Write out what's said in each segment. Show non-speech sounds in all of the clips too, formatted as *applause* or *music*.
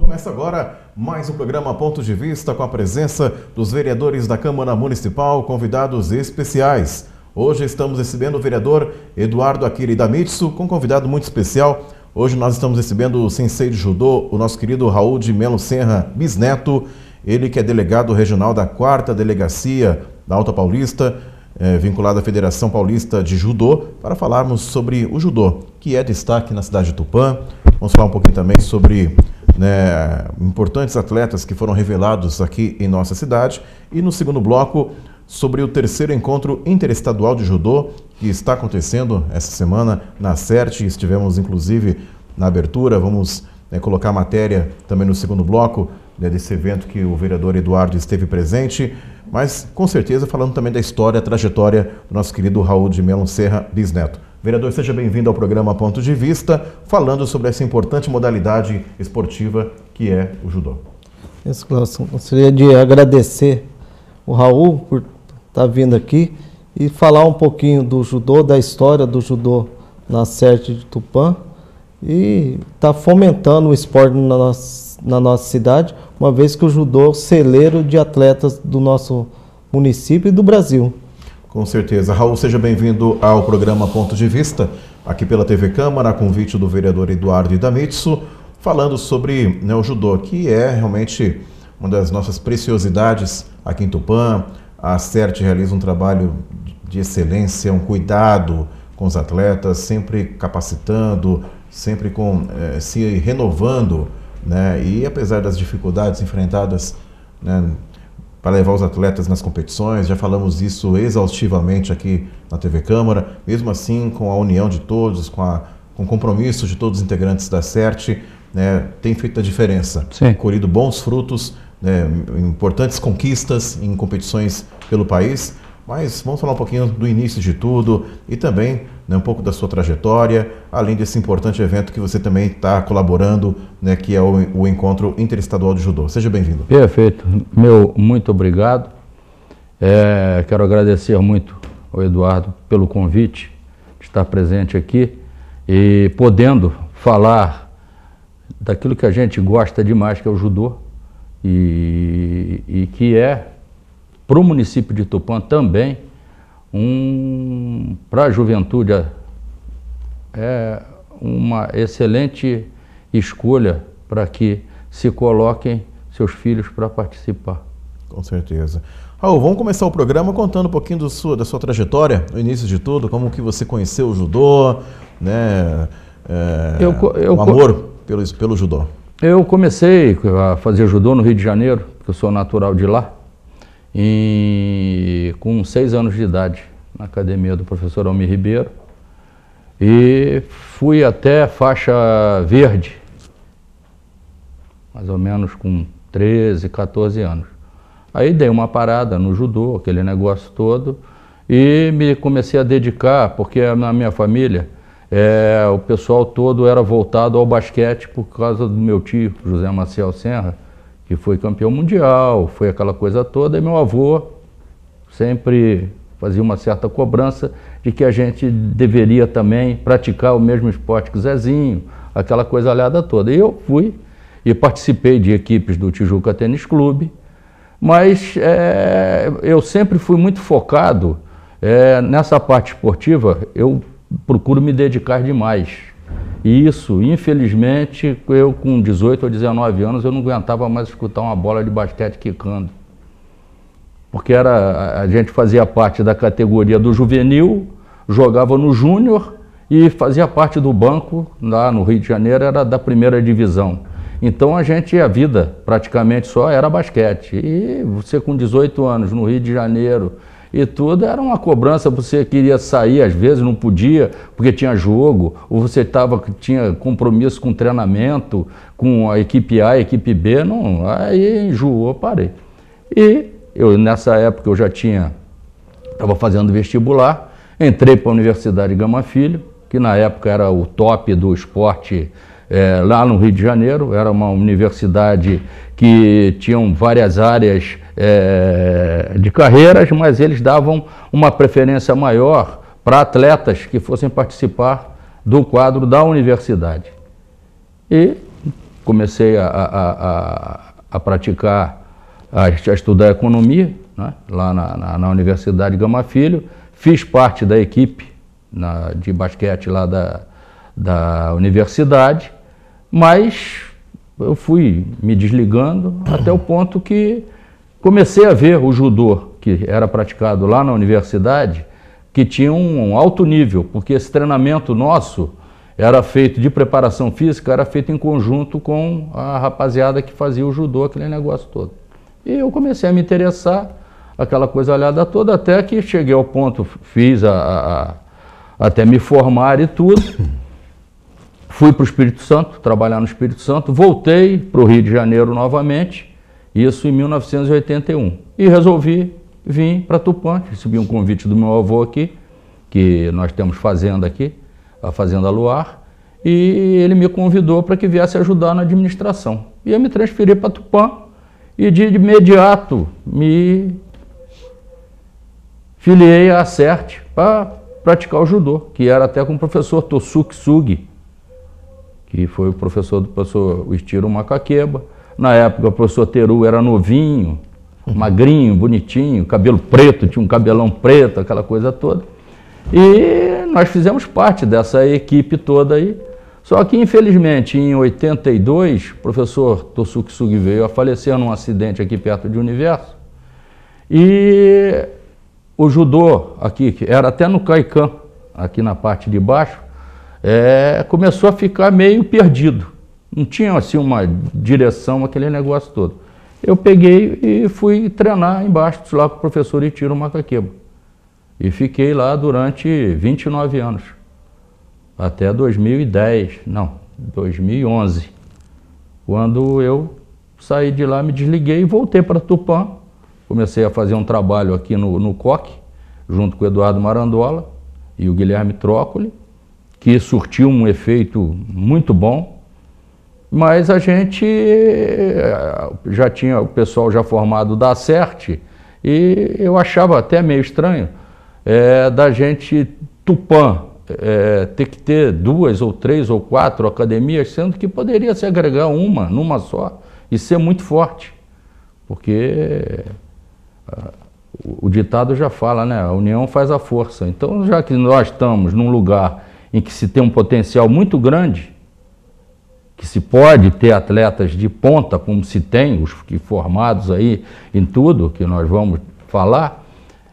Começa agora mais um programa Pontos de Vista com a presença dos vereadores da Câmara Municipal, convidados especiais. Hoje estamos recebendo o vereador Eduardo Akira Damitsu com um convidado muito especial. Hoje nós estamos recebendo o sensei de judô, o nosso querido Raul de Melo Serra Bisneto, ele que é delegado regional da 4 Delegacia da Alta Paulista, é, vinculado à Federação Paulista de Judô, para falarmos sobre o judô, que é destaque na cidade de Tupã. Vamos falar um pouquinho também sobre né, importantes atletas que foram revelados aqui em nossa cidade. E no segundo bloco, sobre o terceiro encontro interestadual de judô que está acontecendo essa semana na CERT. Estivemos, inclusive, na abertura. Vamos né, colocar a matéria também no segundo bloco né, desse evento que o vereador Eduardo esteve presente. Mas, com certeza, falando também da história, trajetória do nosso querido Raul de Melo Serra Bisneto. Vereador, seja bem-vindo ao programa Ponto de Vista, falando sobre essa importante modalidade esportiva que é o judô. Isso, Cláudio. Gostaria de agradecer o Raul por estar tá vindo aqui e falar um pouquinho do judô, da história do judô na Sete de Tupã e estar tá fomentando o esporte na nossa, na nossa cidade, uma vez que o judô é o celeiro de atletas do nosso município e do Brasil. Com certeza. Raul, seja bem-vindo ao programa Ponto de Vista, aqui pela TV Câmara, a convite do vereador Eduardo Idamitsu, falando sobre né, o judô, que é realmente uma das nossas preciosidades aqui em Tupã. A CERT realiza um trabalho de excelência, um cuidado com os atletas, sempre capacitando, sempre com, eh, se renovando. Né? E apesar das dificuldades enfrentadas né, para levar os atletas nas competições. Já falamos isso exaustivamente aqui na TV Câmara. Mesmo assim, com a união de todos, com, a, com o compromisso de todos os integrantes da CERT, né, tem feito a diferença. Sim. Colhido bons frutos, né, importantes conquistas em competições pelo país. Mas vamos falar um pouquinho do início de tudo e também né, um pouco da sua trajetória, além desse importante evento que você também está colaborando, né, que é o, o Encontro Interestadual de Judô. Seja bem-vindo. Perfeito. Meu muito obrigado. É, quero agradecer muito ao Eduardo pelo convite de estar presente aqui e podendo falar daquilo que a gente gosta demais, que é o judô, e, e que é para o município de Tupã também um, para a juventude é, é uma excelente escolha para que se coloquem seus filhos para participar. Com certeza. Raul, vamos começar o programa contando um pouquinho sua, da sua trajetória, no início de tudo, como que você conheceu o judô, né? É, eu, eu, o amor pelo, pelo judô. Eu comecei a fazer judô no Rio de Janeiro, porque eu sou natural de lá com seis anos de idade na academia do professor Almir Ribeiro e fui até faixa verde, mais ou menos com 13, 14 anos. Aí dei uma parada no judô, aquele negócio todo, e me comecei a dedicar, porque na minha família é, o pessoal todo era voltado ao basquete por causa do meu tio, José Maciel Serra, e foi campeão mundial, foi aquela coisa toda, e meu avô sempre fazia uma certa cobrança de que a gente deveria também praticar o mesmo esporte que Zezinho, aquela coisa alhada toda. E eu fui e participei de equipes do Tijuca Tênis Clube, mas é, eu sempre fui muito focado é, nessa parte esportiva, eu procuro me dedicar demais. E isso, infelizmente, eu com 18 ou 19 anos, eu não aguentava mais escutar uma bola de basquete quicando. Porque era, a gente fazia parte da categoria do juvenil, jogava no júnior e fazia parte do banco lá no Rio de Janeiro, era da primeira divisão. Então a gente, a vida praticamente só era basquete. E você com 18 anos no Rio de Janeiro, e tudo, era uma cobrança, você queria sair às vezes, não podia, porque tinha jogo, ou você tava, tinha compromisso com treinamento, com a equipe A, a equipe B, não, aí enjoou, parei. E eu nessa época eu já tinha, estava fazendo vestibular, entrei para a Universidade Gama Filho, que na época era o top do esporte é, lá no Rio de Janeiro, era uma universidade que tinham várias áreas é, de carreiras, mas eles davam uma preferência maior para atletas que fossem participar do quadro da universidade. E comecei a, a, a, a praticar, a, estudar economia né, lá na, na, na, Universidade Gama Filho, fiz parte da equipe na, de basquete lá da, da universidade, mas eu fui me desligando até o ponto que Comecei a ver o judô que era praticado lá na universidade, que tinha um alto nível, porque esse treinamento nosso era feito de preparação física, era feito em conjunto com a rapaziada que fazia o judô, aquele negócio todo. E eu comecei a me interessar, aquela coisa olhada toda, até que cheguei ao ponto, fiz a, a, a, até me formar e tudo. Fui para o Espírito Santo, trabalhar no Espírito Santo, voltei para o Rio de Janeiro novamente isso em 1981. E resolvi vir para Tupã, recebi um convite do meu avô aqui, que nós temos fazenda aqui, a Fazenda Luar, e ele me convidou para que viesse ajudar na administração. E eu me transferi para Tupã e de imediato me filiei à CERT para praticar o judô, que era até com o professor Tosuke Sugi, que foi o professor do professor Estiro Macaqueba. Na época, o professor Teru era novinho, magrinho, bonitinho, cabelo preto, tinha um cabelão preto, aquela coisa toda. E nós fizemos parte dessa equipe toda aí. Só que, infelizmente, em 82, o professor Tosuke Sugi veio a falecer num acidente aqui perto de Universo. E o judô aqui, que era até no Caicã, aqui na parte de baixo, é, começou a ficar meio perdido. Não tinha assim uma direção, aquele negócio todo. Eu peguei e fui treinar embaixo lá com o professor Itiro Macaqueba. E fiquei lá durante 29 anos, até 2010, não, 2011, quando eu saí de lá, me desliguei e voltei para Tupã. Comecei a fazer um trabalho aqui no, no COC, junto com o Eduardo Marandola e o Guilherme Trócoli, que surtiu um efeito muito bom. Mas a gente eh, já tinha o pessoal já formado da CERT e eu achava até meio estranho é, da gente, Tupã, é, eh, ter que ter duas ou três ou quatro academias, sendo que poderia se agregar uma, numa só, e ser muito forte. Porque o ditado já fala, né? A união faz a força. Então, já que nós estamos num lugar em que se tem um potencial muito grande, que se pode ter atletas de ponta, como se tem, os que formados aí em tudo que nós vamos falar.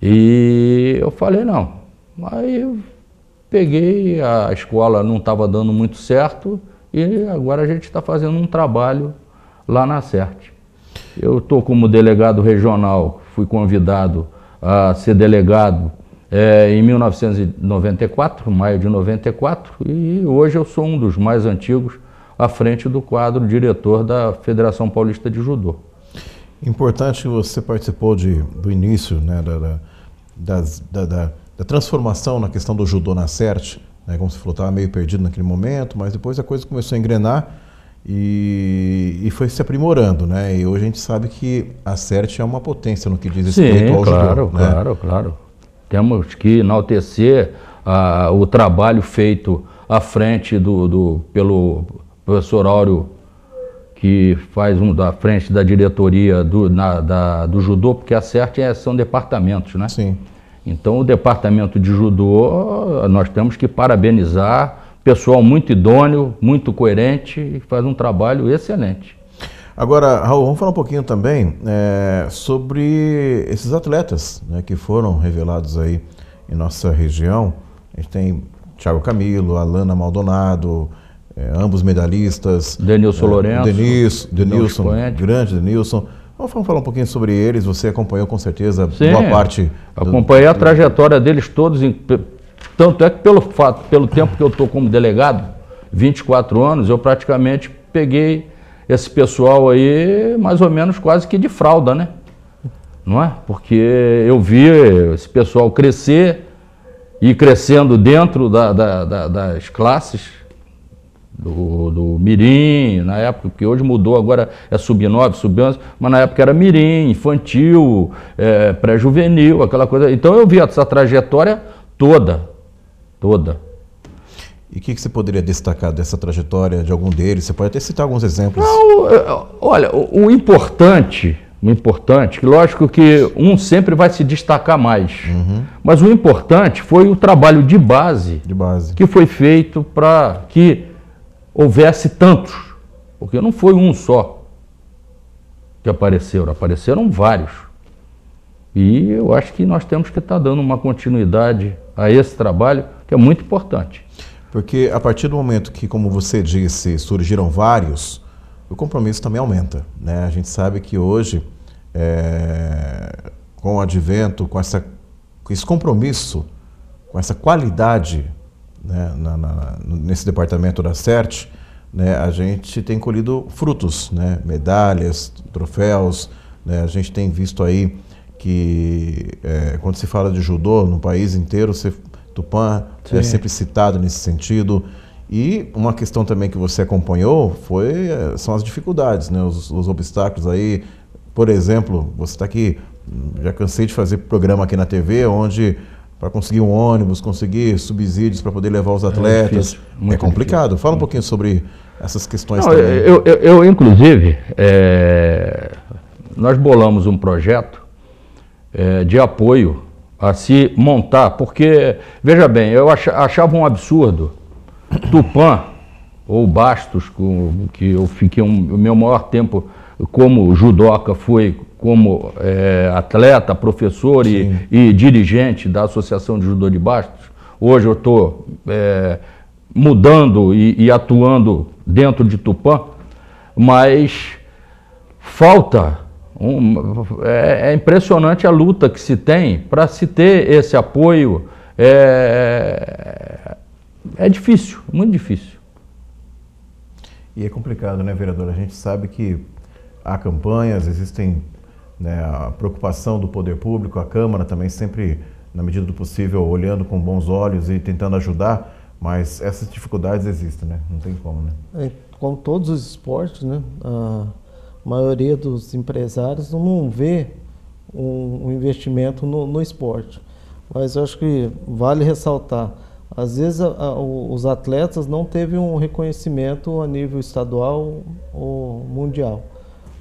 E eu falei, não. Aí eu peguei, a escola não estava dando muito certo e agora a gente está fazendo um trabalho lá na CERT. Eu estou como delegado regional, fui convidado a ser delegado é, em 1994, maio de 94, e hoje eu sou um dos mais antigos à frente do quadro diretor da Federação Paulista de Judô. Importante que você participou de, do início né, da, da, da, da, da, transformação na questão do judô na CERT. Né, como você falou, estava meio perdido naquele momento, mas depois a coisa começou a engrenar e, e foi se aprimorando. Né? E hoje a gente sabe que a CERT é uma potência no que diz respeito Sim, ao claro, judô. Claro, né? claro, claro. Temos que enaltecer a ah, o trabalho feito à frente do, do pelo professor Áureo, que faz um da frente da diretoria do, na, da, do judô, porque a CERT é, são departamentos, né? Sim. Então, o departamento de judô, nós temos que parabenizar, pessoal muito idôneo, muito coerente e faz um trabalho excelente. Agora, Raul, vamos falar um pouquinho também é, sobre esses atletas né, que foram revelados aí em nossa região. A gente tem Thiago Camilo, Alana Maldonado, é, ambos medalhistas. Denilson é, Lourenço. Denilson, Denilson, grande Denilson. Vamos falar um pouquinho sobre eles. Você acompanhou com certeza Sim, boa parte. Do... Acompanhei a trajetória deles todos, em... tanto é que pelo fato, pelo tempo que eu estou como delegado, 24 anos, eu praticamente peguei esse pessoal aí mais ou menos quase que de fralda, né? Não é? Porque eu vi esse pessoal crescer e crescendo dentro da, da, da, das classes do, do Mirim, na época, porque hoje mudou, agora é sub-9, sub-11, mas na época era Mirim, infantil, é, pré-juvenil, aquela coisa. Então eu vi essa trajetória toda, toda. E o que, que, você poderia destacar dessa trajetória de algum deles? Você pode até citar alguns exemplos. Não, é, é, olha, o, o importante, o importante, que lógico que um sempre vai se destacar mais, uhum. mas o importante foi o trabalho de base, de base. que foi feito para que houvesse tantos, porque não foi um só que apareceu apareceram vários. E eu acho que nós temos que estar tá dando uma continuidade a esse trabalho que é muito importante. Porque a partir do momento que, como você disse, surgiram vários, o compromisso também aumenta. Né? A gente sabe que hoje, é, com o advento, com, essa, com esse compromisso, com essa qualidade né, na, na, nesse departamento da CERT, né, a gente tem colhido frutos, né, medalhas, troféus. Né, a gente tem visto aí que é, quando se fala de judô no país inteiro, você, Tupã é Sim. é sempre citado nesse sentido. E uma questão também que você acompanhou foi é, são as dificuldades, né, os, os obstáculos aí. Por exemplo, você está aqui, já cansei de fazer programa aqui na TV onde para conseguir um ônibus, conseguir subsídios para poder levar os é, atletas. É, é complicado. Difícil. Fala um pouquinho sobre essas questões Não, também. Eu, eu, eu inclusive, é, nós bolamos um projeto é, de apoio a se montar, porque, veja bem, eu achava um absurdo Tupã ou Bastos, com, que eu fiquei um, o meu maior tempo como judoca, foi como é, atleta, professor e, e, dirigente da Associação de Judô de Bastos. Hoje eu estou é, mudando e, e atuando dentro de Tupã, mas falta um, é, é, impressionante a luta que se tem para se ter esse apoio. É, é difícil, muito difícil. E é complicado, né, vereador? A gente sabe que há campanhas, existem né, a preocupação do poder público, a Câmara também sempre, na medida do possível, olhando com bons olhos e tentando ajudar, mas essas dificuldades existem, né? Não tem como, né? É, como todos os esportes, né? A maioria dos empresários não vê um, um investimento no, no, esporte. Mas eu acho que vale ressaltar. Às vezes a, a, os atletas não teve um reconhecimento a nível estadual ou mundial.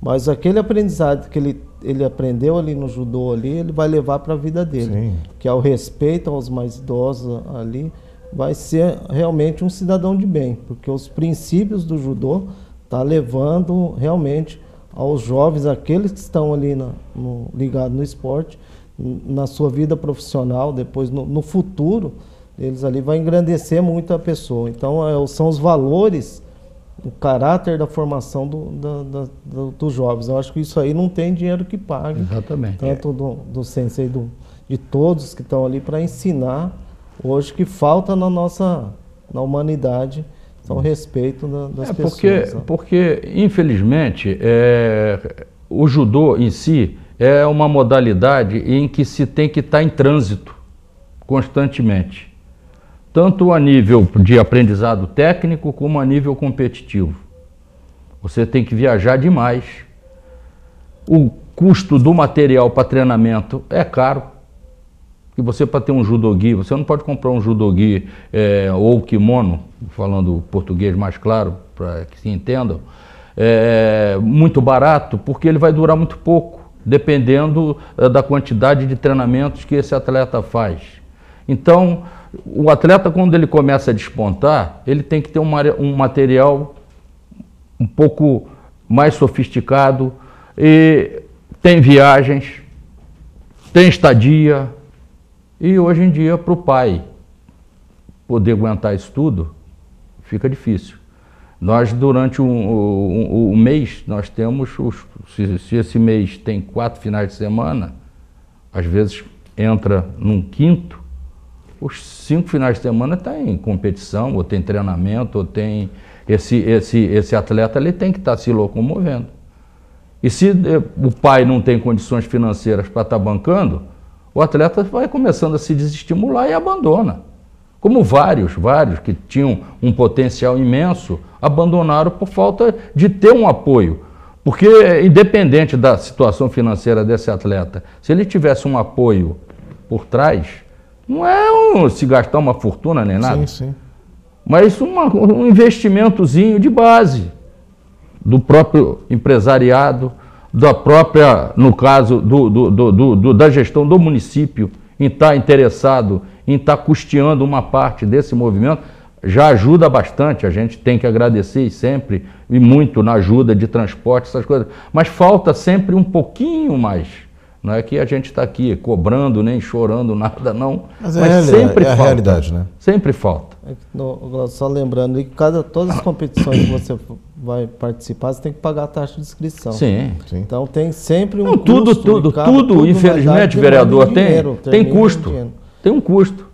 Mas aquele aprendizado que ele, ele aprendeu ali no judô ali, ele vai levar para a vida dele, Sim. que é o respeito aos mais idosos ali, vai ser realmente um cidadão de bem, porque os princípios do judô tá levando realmente aos jovens, aqueles que estão ali na, no, ligados no esporte, na sua vida profissional, depois no, no futuro, eles ali vai engrandecer muito a pessoa. Então é, são os valores o caráter da formação do, do, do, do, dos jovens. Eu acho que isso aí não tem dinheiro que pague. Exatamente. Tanto do, do sensei, do, de todos que estão ali para ensinar hoje que falta na nossa na humanidade são respeito da, das é porque, pessoas. Né? Porque, infelizmente, é, o judô em si é uma modalidade em que se tem que estar em trânsito constantemente tanto a nível de aprendizado técnico como a nível competitivo. Você tem que viajar demais. O custo do material para treinamento é caro. E você para ter um judogi, você não pode comprar um judogi é, ou kimono, falando português mais claro para que se entendam, é, muito barato, porque ele vai durar muito pouco, dependendo é, da quantidade de treinamentos que esse atleta faz. Então, o atleta, quando ele começa a despontar, ele tem que ter um, um material um pouco mais sofisticado e tem viagens, tem estadia. E hoje em dia, para o pai poder aguentar isso tudo, fica difícil. Nós, durante o um, um, um, mês, nós temos, os, se, se esse mês tem quatro finais de semana, às vezes entra num quinto, os cinco finais de semana tem tá competição, ou tem treinamento, ou tem. Esse, esse, esse atleta ele tem que estar tá se locomovendo. E se eh, o pai não tem condições financeiras para estar tá bancando, o atleta vai começando a se desestimular e abandona. Como vários, vários que tinham um potencial imenso, abandonaram por falta de ter um apoio. Porque, independente da situação financeira desse atleta, se ele tivesse um apoio por trás, não é um, se gastar uma fortuna nem nada. Sim, sim. Mas uma, um investimentozinho de base do próprio empresariado, da própria, no caso, do, do, do, da gestão do município, em estar tá interessado, em estar tá custeando uma parte desse movimento, já ajuda bastante. A gente tem que agradecer sempre e muito na ajuda de transporte, essas coisas. Mas falta sempre um pouquinho mais não é que a gente está aqui cobrando, nem chorando, *laughs* nada, não. Mas, é Mas sempre é falta. realidade, né? Sempre falta. É que, no, só lembrando, que cada, todas as competições que você vai participar, você tem que pagar a taxa de inscrição. Sim. Sim. Então tem sempre um não, tudo, custo. Tudo, cada, tudo, tudo, infelizmente, vereador, tem, dinheiro, tem custo. Tem um custo.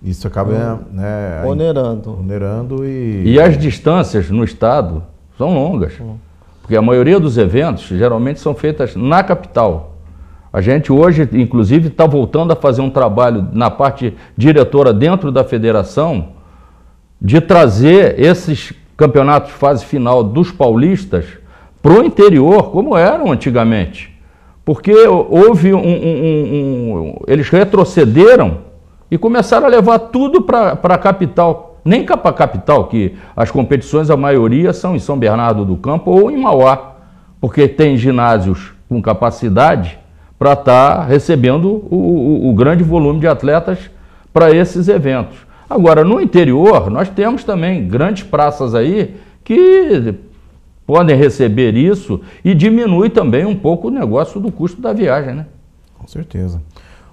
Isso acaba um, né, né onerando. onerando e... E as distâncias no estado são longas. Hum. Porque a maioria dos eventos geralmente são feitas na capital. A gente hoje, inclusive, está voltando a fazer um trabalho na parte diretora dentro da federação de trazer esses campeonatos fase final dos paulistas para o interior, como eram antigamente. Porque houve um, um, um, Eles retrocederam e começaram a levar tudo para a capital. Nem para a capital, que as competições, a maioria, são em São Bernardo do Campo ou em Mauá. Porque tem ginásios com capacidade para estar tá recebendo o, o, o grande volume de atletas para esses eventos. Agora, no interior, nós temos também grandes praças aí que podem receber isso e diminui também um pouco o negócio do custo da viagem, né? Com certeza.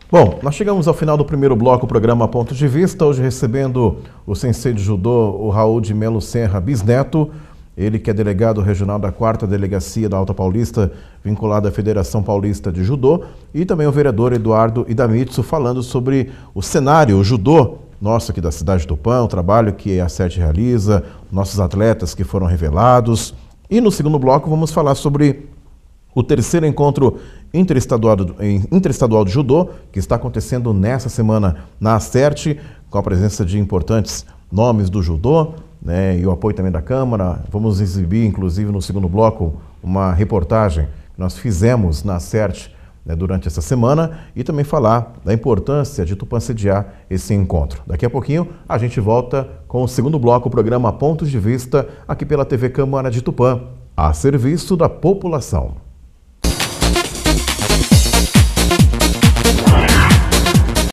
Bom, nós chegamos ao final do primeiro bloco, do programa Ponto de Vista, hoje recebendo o sensei de judô, o Raul de Melo Serra Bisneto, ele que é delegado regional da 4 Delegacia da Alta Paulista, vinculado à Federação Paulista de Judô, e também o vereador Eduardo Idamitsu falando sobre o cenário, o judô nosso aqui da cidade do Pão, o trabalho que a SET realiza, nossos atletas que foram revelados. E no segundo bloco vamos falar sobre o terceiro encontro interestadual, interestadual de judô, que está acontecendo nessa semana na CERT, com a presença de importantes nomes do judô, né, e o apoio também da Câmara. Vamos exibir, inclusive, no segundo bloco, uma reportagem que nós fizemos na CERT né, durante essa semana e também falar da importância de sediar esse encontro. Daqui a pouquinho a gente volta com o segundo bloco, o programa Pontos de Vista, aqui pela TV Câmara de Tupã, a serviço da população.